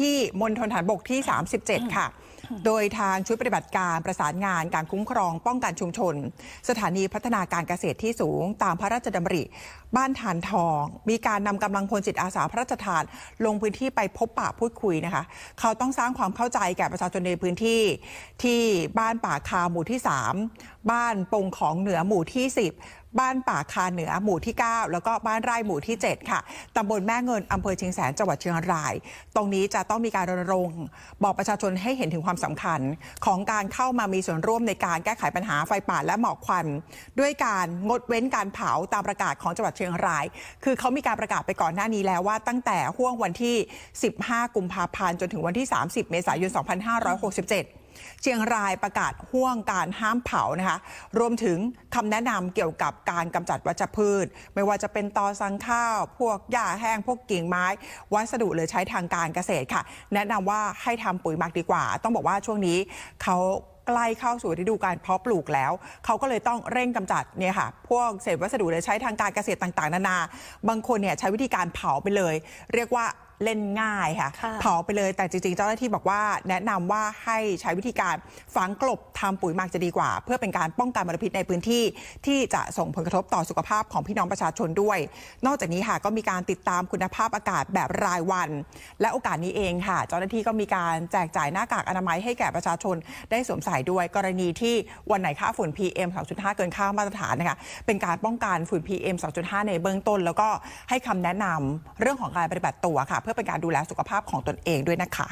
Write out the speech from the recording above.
ที่มณฑลฐานบกที่ 37 ค่ะ โดยทางชุดปฏิบัติการประสานงานการคุ้มครองป้องกันชุมชนสถานีพัฒนาการเกษตรที่สูงตามพระราชดำริ บ้านฐานทองมีการนำกำลังพลจิตอาสาพระราชทานลงพื้นที่ไปพบปะพูดคุยนะคะเขาต้องสร้างความเข้าใจแก่ประชาชนในพื้นที่ที่บ้านป่าคาหมู่ที่ 3 บ้านปงของเหนือหมู่ที่ 10บ้านป่าคาเหนือหมู่ที่ 9 แล้วก็บ้านไร่หมู่ที่ 7 ค่ะ ตำบลแม่เงิน อำเภอเชียงแสน จังหวัดเชียงราย ตรงนี้จะต้องมีการรณรงค์บอกประชาชนให้เห็นถึงความสำคัญของการเข้ามามีส่วนร่วมในการแก้ไขปัญหาไฟป่าและหมอกควัน ด้วยการงดเว้นการเผาตามประกาศของจังหวัดเชียงราย คือเขามีการประกาศไปก่อนหน้านี้แล้วว่า ตั้งแต่ห่วงวันที่ 15 กุมภาพันธ์จนถึงวันที่ 30 เมษายน 2567เชียงรายประกาศห่วงการห้ามเผานะคะ รวมถึงคำแนะนำเกี่ยวกับการกำจัดวัชพืช ไม่ว่าจะเป็นตอสังข้าว พวกหญ้าแห้งพวกกิ่งไม้ วัสดุหรือใช้ทางการเกษตรค่ะ แนะนำว่าให้ทำปุ๋ยหมักดีกว่า ต้องบอกว่าช่วงนี้เขาใกล้เข้าสู่ฤดูการเพาะปลูกแล้ว เขาก็เลยต้องเร่งกำจัดเนี่ยค่ะ พวกเศษวัสดุหรือใช้ทางการเกษตรต่างๆ นานา บางคนเนี่ยใช้วิธีการเผาไปเลย เรียกว่าเล่นง่ายค่ะเผาไปเลยแต่จริงๆ เจ้าหน้าที่บอกว่า แนะนำว่าให้ใช้วิธีการฝังกลบทำปุ๋ยหมักจะดีกว่า เพื่อเป็นการป้องกันมลพิษในพื้นที่ ที่จะส่งผลกระทบต่อสุขภาพของพี่น้องประชาชนด้วย นอกจากนี้ค่ะก็มีการติดตามคุณภาพอากาศแบบรายวัน และโอกาสนี้เองค่ะ เจ้าหน้าที่ก็มีการแจกจ่ายหน้ากากอนามัยให้แก่ประชาชน ได้สวมใส่ด้วยกรณีที่วันไหนค่าฝุ่น PM 2.5 เกินค่ามาตรฐานนะคะเป็นการป้องกันฝุ่น PM 2.5 ในเบื้องต้น แล้วก็ให้คำแนะนำเรื่องของการปฏิบัติตัวค่ะเพื่อเป็นการดูแลสุขภาพของตนเองด้วยนะคะ